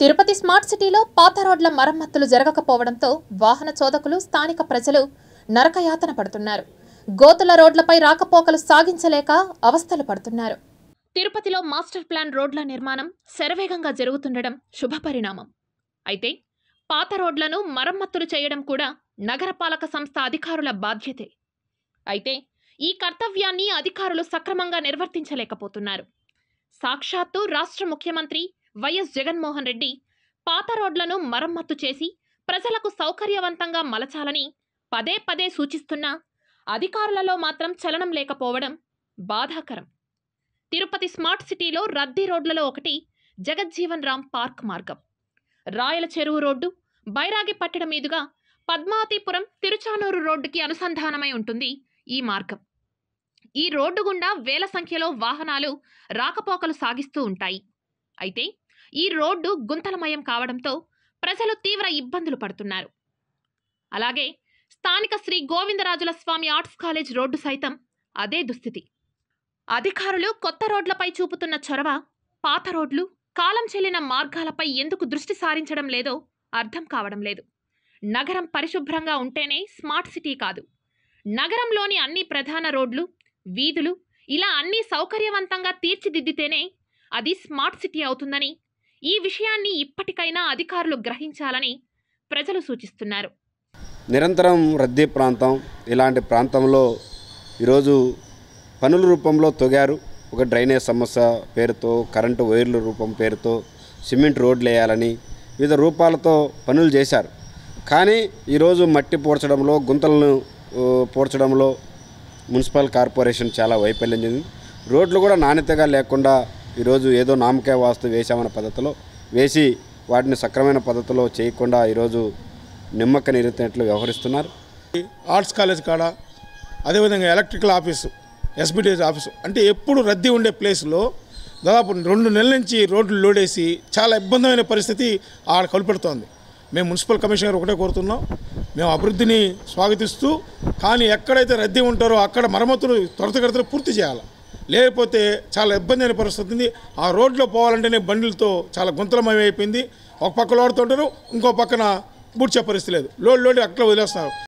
Tirupati smart సిటీలో పాత రోడ్ల మరమ్మతులు జరగకపోవడంతో వాహన చోదకులు స్థానిక ప్రజలు నరకయాతన పడుతున్నారు గోతుల రోడ్లపై రాకపోకలు సాగించలేక అవస్థలు పడుతున్నారు తిరుపతిలో మాస్టర్ ప్లాన్ రోడ్ల నిర్మాణం శరవేగంగా జరుగుతుండడం శుభపరిణామం అయితే పాత రోడ్లను మరమ్మతులు చేయడం కూడా నగరపాలక సంస్థ అధికారుల బాధ్యతే అయితే ఈ కర్తవ్యాన్ని అధికారులు సక్రమంగా నిర్వర్తించలేకపోతున్నారు సాక్షాత్తు రాష్ట్ర ముఖ్యమంత్రి వైఎస్ జగన్మోహన్ రెడ్డి పాత రోడ్లను మరమ్మత్తు చేసి ప్రజలకు సౌకర్యవంతంగా మలచాలని పదే పదే సూచిస్తున్నా అధికారులలో మాత్రం చలనం లేకపోవడం బాధాకరం తిరుపతి స్మార్ట్ సిటీలో రద్దీ రోడ్లలో ఒకటి జగజ్జీవన్ రామ్ పార్క్ మార్గం రాయల చెరువు రోడ్డు బైరాగి పట్టణ మీదుగా పద్మావతిపురం తిరుచానూరు రోడ్డుకి అనుసంధానమై ఉంటుంది ఈ మార్గం ఈ రోడ్డు గుండా వేల సంఖ్యలో వాహనాలు రాకపోకలు సాగిస్తూ ఉంటాయి అయితే ఈ రోడ్డు గుంతలమయం కావడంతో ప్రజలు తీవ్ర ఇబ్బందులు పడుతున్నారు అలాగే స్థానిక శ్రీ గోవిందరాజుల స్వామి ఆర్ట్స్ కాలేజ్ రోడ్డు సైతం అదే దుస్థితి అధికారులు కొత్త రోడ్లపై చూపుతున్న చొరవ పాత రోడ్లు కాలం చెల్లిన మార్గాలపై ఎందుకు దృష్టి సారించడం లేదో అర్థం కావడం లేదు నగరం పరిశుభ్రంగా ఉంటేనే స్మార్ట్ సిటీ కాదు నగరంలోని అన్ని ప్రధాన రోడ్లు వీధులు ఇలా అన్ని సౌకర్యవంతంగా తీర్చిదిద్దితేనే అది స్మార్ట్ సిటీ అవుతుందని ఈ విషయాన్ని ఇప్పటికైనా అధికారులు గ్రహించాలని ప్రజలు సూచిస్తున్నారు నిరంతరం రద్దీ ప్రాంతం ఇలాంటి ప్రాంతంలో ఈరోజు పనుల రూపంలో తొగారు ఒక డ్రైనేజ్ సమస్య పేరుతో కరెంటు వైర్ల రూపం పేరుతో సిమెంట్ రోడ్లు వేయాలని వివిధ రూపాలతో పనులు చేశారు కానీ ఈరోజు మట్టి పూడ్చడంలో గుంతలను పూడ్చడంలో మున్సిపల్ కార్పొరేషన్ చాలా వైఫల్యం చెందింది రోడ్లు కూడా నాణ్యతగా లేకుండా ఈరోజు ఏదో నామకే వాస్తు వేశామన్న పద్ధతిలో వేసి వాటిని సక్రమైన పద్ధతిలో చేయకుండా ఈరోజు నిమ్మక్క నిరుతున్నట్లు వ్యవహరిస్తున్నారు ఆర్ట్స్ కాలేజ్ కాడ అదేవిధంగా ఎలక్ట్రికల్ ఆఫీసు ఎస్బిటీఎస్ ఆఫీసు అంటే ఎప్పుడు రద్దీ ఉండే ప్లేస్లో దాదాపు రెండు నెలల నుంచి రోడ్లు లోడేసి చాలా ఇబ్బందమైన పరిస్థితి ఆడ కలుపెడుతోంది మేము మున్సిపల్ కమిషనర్ ఒకటే కోరుతున్నాం మేము అభివృద్ధిని స్వాగతిస్తూ కానీ ఎక్కడైతే రద్దీ ఉంటారో అక్కడ మరమ్మతులు త్వరితగతిలో పూర్తి చేయాలి లేకపోతే చాలా ఇబ్బంది అయిన పరిస్థితి ఉంది ఆ రోడ్లో పోవాలంటేనే బండిలతో చాలా గుంతలమయమైపోయింది ఒక పక్క లోడుతుంటారు ఇంకో పక్కన బుడ్చే పరిస్థితి లేదు లోడ్ లోడ్ అక్కడ వదిలేస్తున్నారు